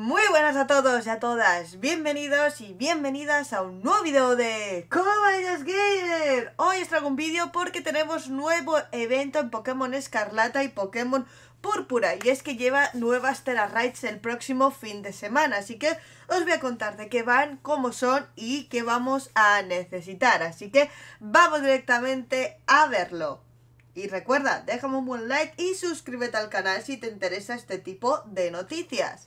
Muy buenas a todos y a todas, bienvenidos y bienvenidas a un nuevo video de Cobayas Gamer. Hoy os traigo un vídeo porque tenemos nuevo evento en Pokémon Escarlata y Pokémon Púrpura y es que lleva nuevas Terra Raids el próximo fin de semana, así que os voy a contar de qué van, cómo son y qué vamos a necesitar, así que vamos directamente a verlo. Y recuerda, déjame un buen like y suscríbete al canal si te interesa este tipo de noticias.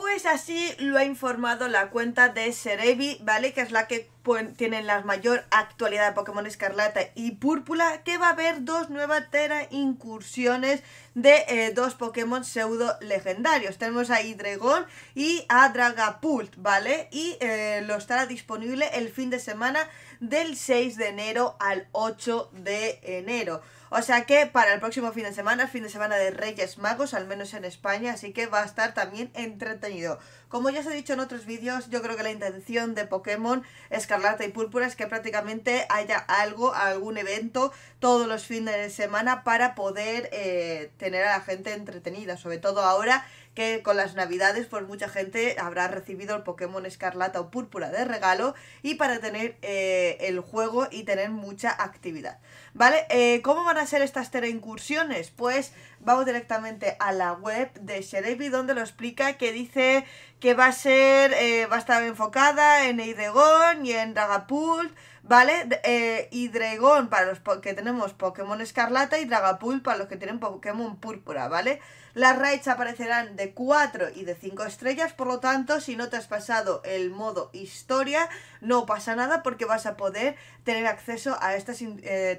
Pues así lo ha informado la cuenta de Serebi, ¿vale? Que es la que tienen la mayor actualidad de Pokémon Escarlata y Púrpura, que va a haber dos nuevas Tera incursiones de eh, dos Pokémon pseudo legendarios. Tenemos a Hidregón y a Dragapult, ¿vale? Y eh, lo estará disponible el fin de semana del 6 de enero al 8 de enero. O sea que para el próximo fin de semana, el fin de semana de Reyes Magos, al menos en España, así que va a estar también entretenido. Como ya os he dicho en otros vídeos, yo creo que la intención de Pokémon es Escarlata y Púrpura es que prácticamente haya algo, algún evento todos los fines de semana para poder eh, tener a la gente entretenida, sobre todo ahora que con las navidades pues mucha gente habrá recibido el Pokémon Escarlata o Púrpura de regalo y para tener eh, el juego y tener mucha actividad. ¿Vale? Eh, ¿Cómo van a ser estas incursiones? Pues vamos directamente a la web de Sherebi donde lo explica que dice que va a ser, eh, va a estar enfocada en Eidegón y en Ragapult, ¿Vale? Eh, y Dragón para los que tenemos Pokémon Escarlata y Dragapult para los que tienen Pokémon Púrpura, ¿vale? Las raids aparecerán de 4 y de 5 estrellas, por lo tanto, si no te has pasado el modo historia, no pasa nada porque vas a poder tener acceso a estas eh,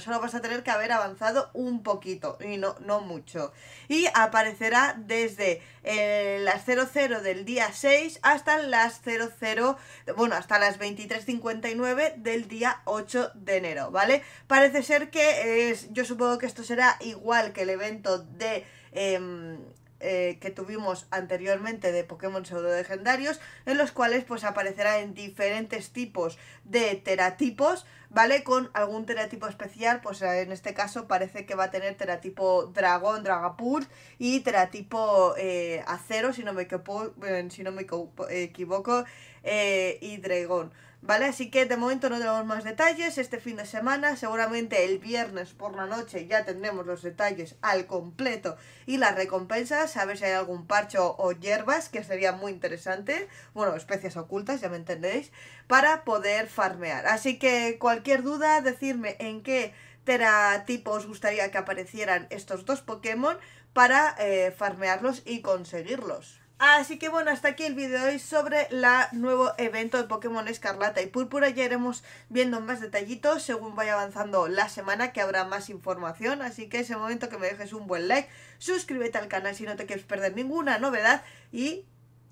Solo vas a tener que haber avanzado un poquito y no, no mucho. Y aparecerá desde eh, las 00 del día 6 hasta las 00, bueno, hasta las 23.59 del día 8 de enero, ¿vale? Parece ser que es, yo supongo que esto será igual que el evento de... Em, eh, que tuvimos anteriormente de Pokémon pseudo legendarios, en los cuales pues aparecerá en diferentes tipos de teratipos, ¿vale? Con algún teratipo especial, pues eh, en este caso parece que va a tener teratipo dragón, dragapult y teratipo eh, acero, si no me, eh, equivoco, si y dragón. ¿Vale? Así que de momento no tenemos más detalles este fin de semana. Seguramente el viernes por la noche ya tendremos los detalles al completo y las recompensas. A ver si hay algún parcho o hierbas, que sería muy interesante. Bueno, especies ocultas, ya me entendéis. Para poder farmear. Así que cualquier duda, decirme en qué teratipo os gustaría que aparecieran estos dos Pokémon para eh, farmearlos y conseguirlos. Así que bueno, hasta aquí el vídeo de hoy sobre el nuevo evento de Pokémon Escarlata y Púrpura. Ya iremos viendo más detallitos según vaya avanzando la semana que habrá más información. Así que es el momento que me dejes un buen like, suscríbete al canal si no te quieres perder ninguna novedad y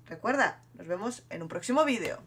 recuerda, nos vemos en un próximo vídeo.